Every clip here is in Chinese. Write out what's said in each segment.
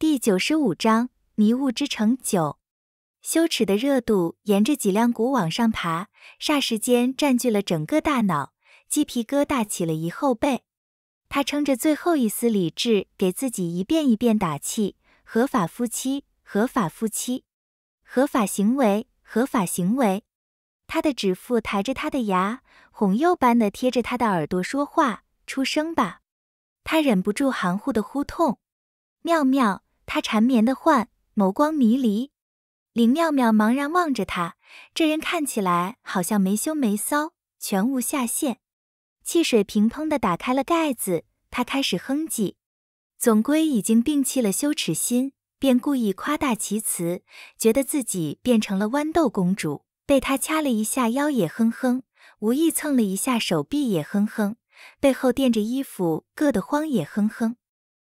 第九十五章迷雾之城九，羞耻的热度沿着脊梁骨往上爬，霎时间占据了整个大脑，鸡皮疙瘩起了一后背。他撑着最后一丝理智，给自己一遍一遍打气：合法夫妻，合法夫妻，合法行为，合法行为。他的指腹抬着他的牙，哄诱般的贴着他的耳朵说话：“出声吧。”他忍不住含糊的呼痛：“妙妙。”他缠绵的唤，眸光迷离。林妙妙茫然望着他，这人看起来好像没羞没臊，全无下限。汽水瓶砰的打开了盖子，他开始哼唧。总归已经摒弃了羞耻心，便故意夸大其词，觉得自己变成了豌豆公主，被他掐了一下腰也哼哼，无意蹭了一下手臂也哼哼，背后垫着衣服硌得慌也哼哼。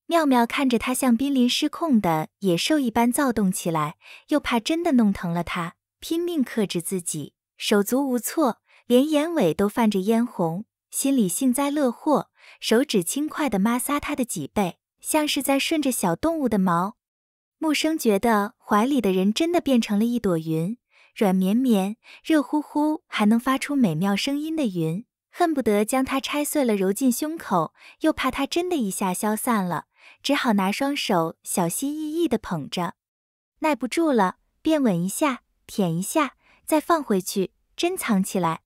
妙妙看着他像濒临失控的野兽一般躁动起来，又怕真的弄疼了他，拼命克制自己，手足无措，连眼尾都泛着嫣红，心里幸灾乐祸，手指轻快地摩挲他的脊背，像是在顺着小动物的毛。木生觉得怀里的人真的变成了一朵云，软绵绵、热乎乎，还能发出美妙声音的云，恨不得将它拆碎了揉进胸口，又怕它真的一下消散了。只好拿双手小心翼翼地捧着，耐不住了，便吻一下，舔一下，再放回去，珍藏起来。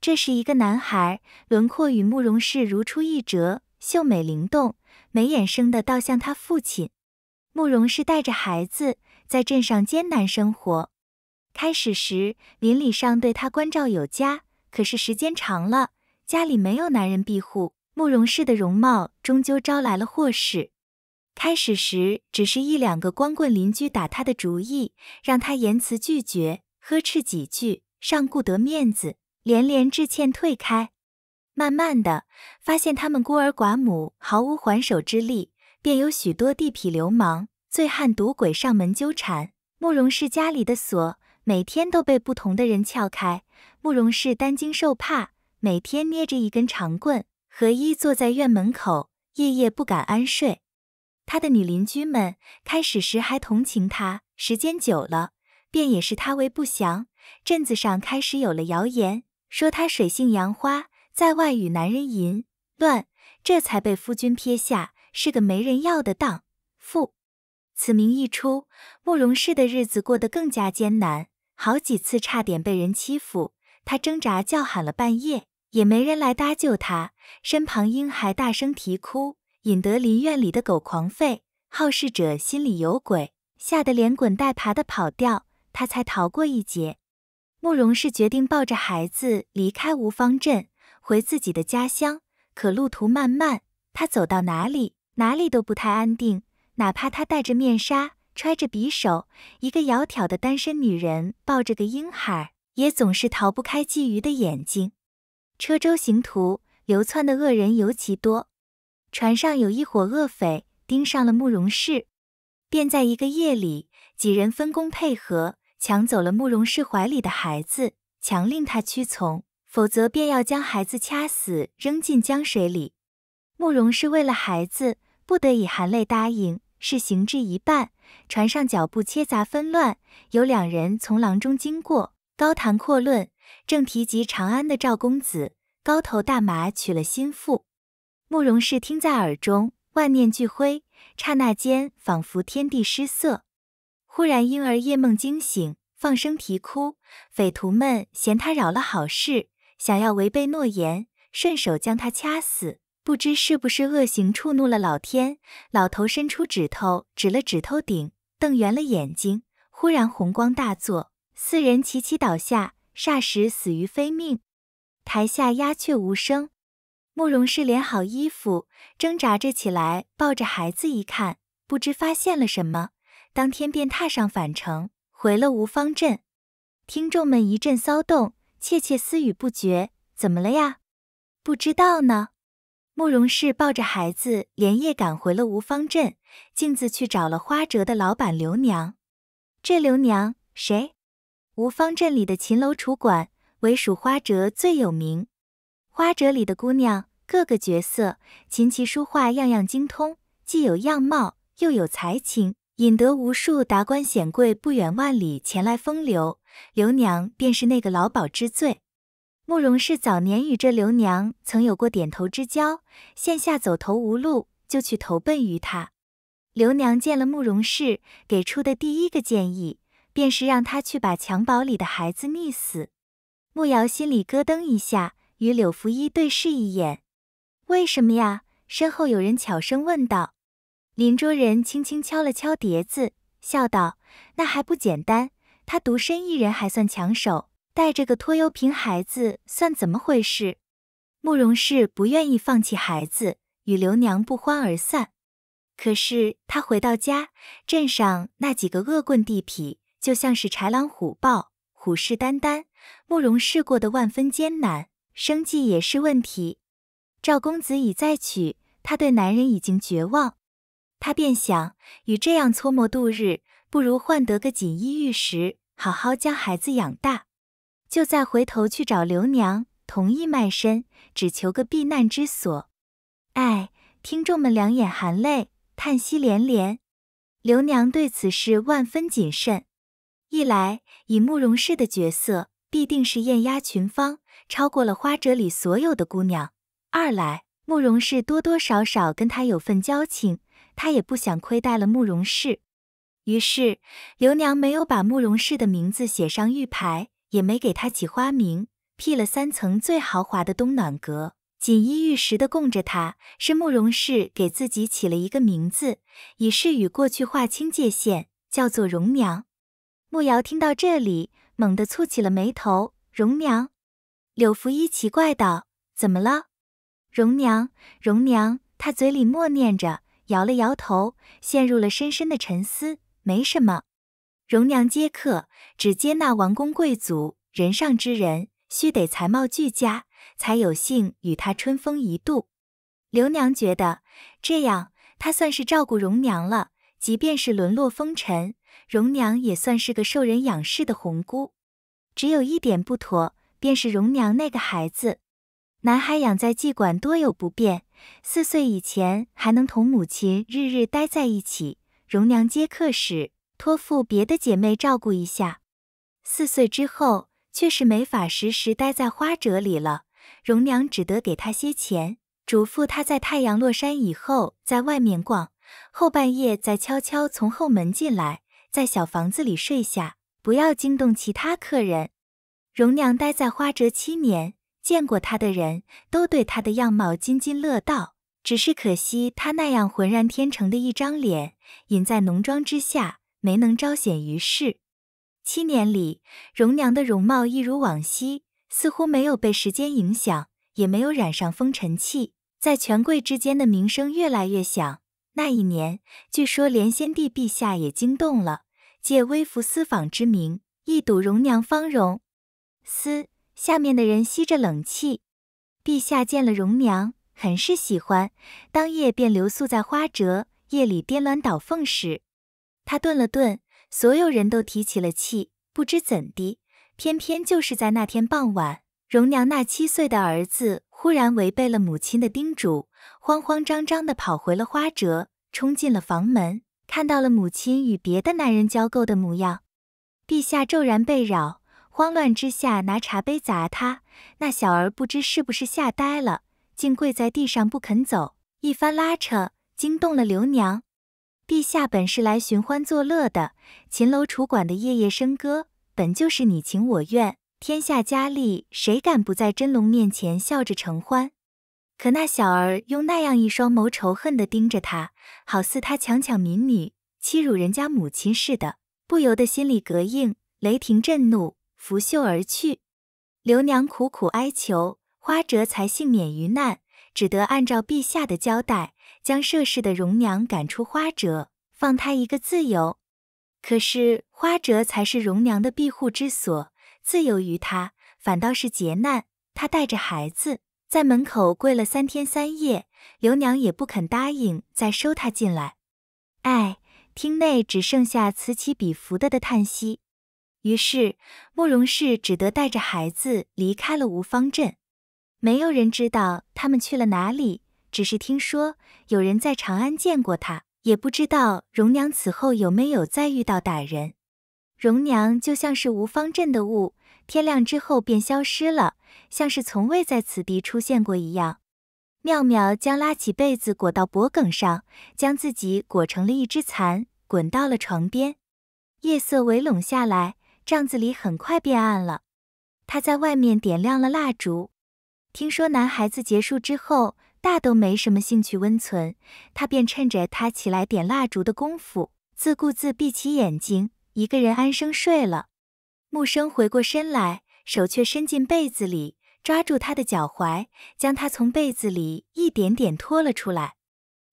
这是一个男孩，轮廓与慕容氏如出一辙，秀美灵动，眉眼生的倒像他父亲。慕容氏带着孩子在镇上艰难生活，开始时邻里上对他关照有加，可是时间长了，家里没有男人庇护。慕容氏的容貌终究招来了祸事。开始时，只是一两个光棍邻居打他的主意，让他言辞拒绝，呵斥几句，尚顾得面子，连连致歉退开。慢慢的，发现他们孤儿寡母毫无还手之力，便有许多地痞流氓、醉汉、赌鬼上门纠缠。慕容氏家里的锁，每天都被不同的人撬开。慕容氏担惊受怕，每天捏着一根长棍。何一坐在院门口，夜夜不敢安睡。他的女邻居们开始时还同情他，时间久了，便也视他为不祥。镇子上开始有了谣言，说他水性杨花，在外与男人淫乱，这才被夫君撇下，是个没人要的荡妇。此名一出，慕容氏的日子过得更加艰难，好几次差点被人欺负。他挣扎叫喊了半夜。也没人来搭救他，身旁婴孩大声啼哭，引得林院里的狗狂吠。好事者心里有鬼，吓得连滚带爬的跑掉，他才逃过一劫。慕容氏决定抱着孩子离开吴方镇，回自己的家乡。可路途漫漫，他走到哪里，哪里都不太安定。哪怕他戴着面纱，揣着匕首，一个窈窕的单身女人抱着个婴孩，也总是逃不开觊觎的眼睛。车舟行途，流窜的恶人尤其多。船上有一伙恶匪盯上了慕容氏，便在一个夜里，几人分工配合，抢走了慕容氏怀里的孩子，强令他屈从，否则便要将孩子掐死，扔进江水里。慕容氏为了孩子，不得已含泪答应。是行至一半，船上脚步切杂纷乱，有两人从廊中经过，高谈阔论。正提及长安的赵公子高头大马娶了心腹，慕容氏听在耳中，万念俱灰，刹那间仿佛天地失色。忽然婴儿夜梦惊醒，放声啼哭。匪徒们嫌他扰了好事，想要违背诺言，顺手将他掐死。不知是不是恶行触怒了老天，老头伸出指头，指了指头顶，瞪圆了眼睛，忽然红光大作，四人齐齐倒下。霎时死于非命，台下鸦雀无声。慕容氏连好衣服，挣扎着起来，抱着孩子一看，不知发现了什么，当天便踏上返程，回了吴方镇。听众们一阵骚动，窃窃私语不绝。怎么了呀？不知道呢。慕容氏抱着孩子连夜赶回了吴方镇，径自去找了花折的老板刘娘。这刘娘谁？吴方镇里的琴楼楚馆，唯属花折最有名。花折里的姑娘，各个角色，琴棋书画样样精通，既有样貌，又有才情，引得无数达官显贵不远万里前来风流。刘娘便是那个劳鸨之最。慕容氏早年与这刘娘曾有过点头之交，现下走投无路，就去投奔于她。刘娘见了慕容氏，给出的第一个建议。便是让他去把襁褓里的孩子溺死。慕瑶心里咯噔一下，与柳福一对视一眼。为什么呀？身后有人悄声问道。邻桌人轻轻敲了敲碟子，笑道：“那还不简单？他独身一人还算抢手，带着个拖油瓶孩子算怎么回事？”慕容氏不愿意放弃孩子，与刘娘不欢而散。可是他回到家，镇上那几个恶棍地痞。就像是豺狼虎豹，虎视眈眈。慕容氏过得万分艰难，生计也是问题。赵公子已再娶，他对男人已经绝望，他便想与这样磋磨度日，不如换得个锦衣玉食，好好将孩子养大，就再回头去找刘娘，同意卖身，只求个避难之所。哎，听众们两眼含泪，叹息连连。刘娘对此事万分谨慎。一来，以慕容氏的角色必定是艳压群芳，超过了花折里所有的姑娘；二来，慕容氏多多少少跟她有份交情，她也不想亏待了慕容氏。于是，刘娘没有把慕容氏的名字写上玉牌，也没给她起花名，辟了三层最豪华的冬暖阁，锦衣玉食的供着她。是慕容氏给自己起了一个名字，以示与过去划清界限，叫做容娘。慕瑶听到这里，猛地蹙起了眉头。容娘，柳拂衣奇怪道：“怎么了？”容娘，容娘，她嘴里默念着，摇了摇头，陷入了深深的沉思。没什么。容娘接客，只接纳王公贵族、人上之人，须得才貌俱佳，才有幸与他春风一度。刘娘觉得这样，她算是照顾容娘了，即便是沦落风尘。荣娘也算是个受人仰视的红姑，只有一点不妥，便是荣娘那个孩子，男孩养在妓馆多有不便。四岁以前还能同母亲日日待在一起，荣娘接客时托付别的姐妹照顾一下。四岁之后却是没法时时待在花折里了，荣娘只得给他些钱，嘱咐他在太阳落山以后在外面逛，后半夜再悄悄从后门进来。在小房子里睡下，不要惊动其他客人。荣娘待在花折七年，见过她的人都对她的样貌津津乐道，只是可惜她那样浑然天成的一张脸，隐在浓妆之下，没能昭显于世。七年里，荣娘的容貌一如往昔，似乎没有被时间影响，也没有染上风尘气，在权贵之间的名声越来越响。那一年，据说连先帝陛下也惊动了，借微服私访之名，一睹容娘芳容。嘶，下面的人吸着冷气。陛下见了容娘，很是喜欢，当夜便留宿在花折。夜里颠鸾倒凤时，他顿了顿，所有人都提起了气。不知怎的，偏偏就是在那天傍晚，容娘那七岁的儿子忽然违背了母亲的叮嘱，慌慌张张地跑回了花折。冲进了房门，看到了母亲与别的男人交媾的模样，陛下骤然被扰，慌乱之下拿茶杯砸他。那小儿不知是不是吓呆了，竟跪在地上不肯走。一番拉扯，惊动了刘娘。陛下本是来寻欢作乐的，秦楼楚馆的夜夜笙歌，本就是你情我愿。天下佳丽，谁敢不在真龙面前笑着承欢？可那小儿用那样一双眸仇恨地盯着他，好似他强抢民女、欺辱人家母亲似的，不由得心里膈应，雷霆震怒，拂袖而去。刘娘苦苦哀求，花折才幸免于难，只得按照陛下的交代，将涉事的荣娘赶出花折，放她一个自由。可是花折才是荣娘的庇护之所，自由于他，反倒是劫难。他带着孩子。在门口跪了三天三夜，刘娘也不肯答应再收他进来。哎，厅内只剩下此起彼伏的的叹息。于是慕容氏只得带着孩子离开了吴方镇。没有人知道他们去了哪里，只是听说有人在长安见过他，也不知道荣娘此后有没有再遇到歹人。荣娘就像是吴方镇的物。天亮之后便消失了，像是从未在此地出现过一样。妙妙将拉起被子裹到脖梗上，将自己裹成了一只蚕，滚到了床边。夜色围拢下来，帐子里很快变暗了。他在外面点亮了蜡烛。听说男孩子结束之后大都没什么兴趣温存，他便趁着他起来点蜡烛的功夫，自顾自闭起眼睛，一个人安生睡了。木生回过身来，手却伸进被子里，抓住他的脚踝，将他从被子里一点点拖了出来。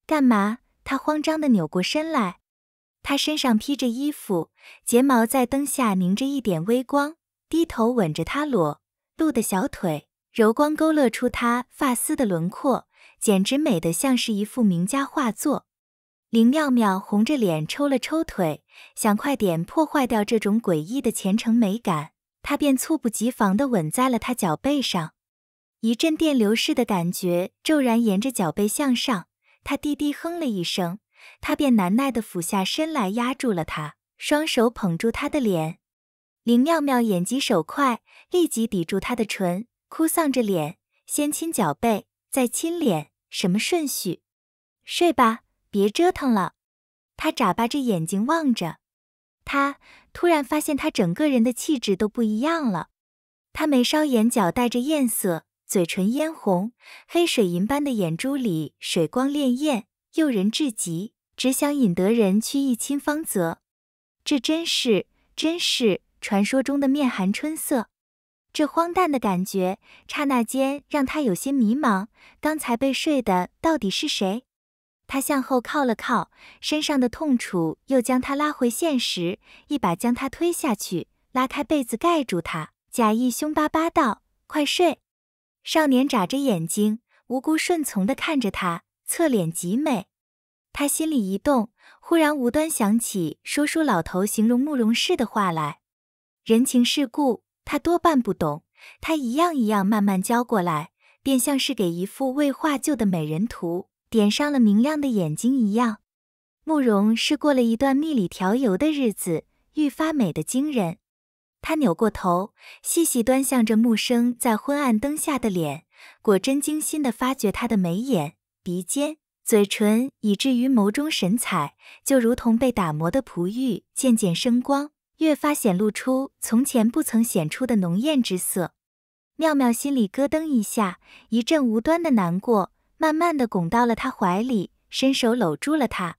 干嘛？他慌张地扭过身来。他身上披着衣服，睫毛在灯下凝着一点微光，低头吻着他裸露的小腿，柔光勾勒出他发丝的轮廓，简直美得像是一幅名家画作。林妙妙红着脸抽了抽腿，想快点破坏掉这种诡异的前程美感，她便猝不及防地吻在了他脚背上，一阵电流似的感觉骤然沿着脚背向上，他低低哼了一声，他便难耐地俯下身来压住了他，双手捧住他的脸。林妙妙眼疾手快，立即抵住他的唇，哭丧着脸，先亲脚背，再亲脸，什么顺序？睡吧。别折腾了，他眨巴着眼睛望着他，突然发现他整个人的气质都不一样了。他眉梢眼角带着艳色，嘴唇嫣红，黑水银般的眼珠里水光潋滟，诱人至极，只想引得人去一亲芳泽。这真是，真是传说中的面含春色。这荒诞的感觉，刹那间让他有些迷茫。刚才被睡的到底是谁？他向后靠了靠，身上的痛楚又将他拉回现实，一把将他推下去，拉开被子盖住他。贾意凶巴巴道：“快睡！”少年眨着眼睛，无辜顺从地看着他，侧脸极美。他心里一动，忽然无端想起说书老头形容慕容氏的话来。人情世故，他多半不懂，他一样一样慢慢教过来，便像是给一幅未画就的美人图。点上了明亮的眼睛一样，慕容是过了一段蜜里调油的日子，愈发美得惊人。他扭过头，细细端详着木生在昏暗灯下的脸，果真精心地发觉他的眉眼、鼻尖、嘴唇，以至于眸中神采，就如同被打磨的璞玉，渐渐生光，越发显露出从前不曾显出的浓艳之色。妙妙心里咯噔一下，一阵无端的难过。慢慢的拱到了他怀里，伸手搂住了他。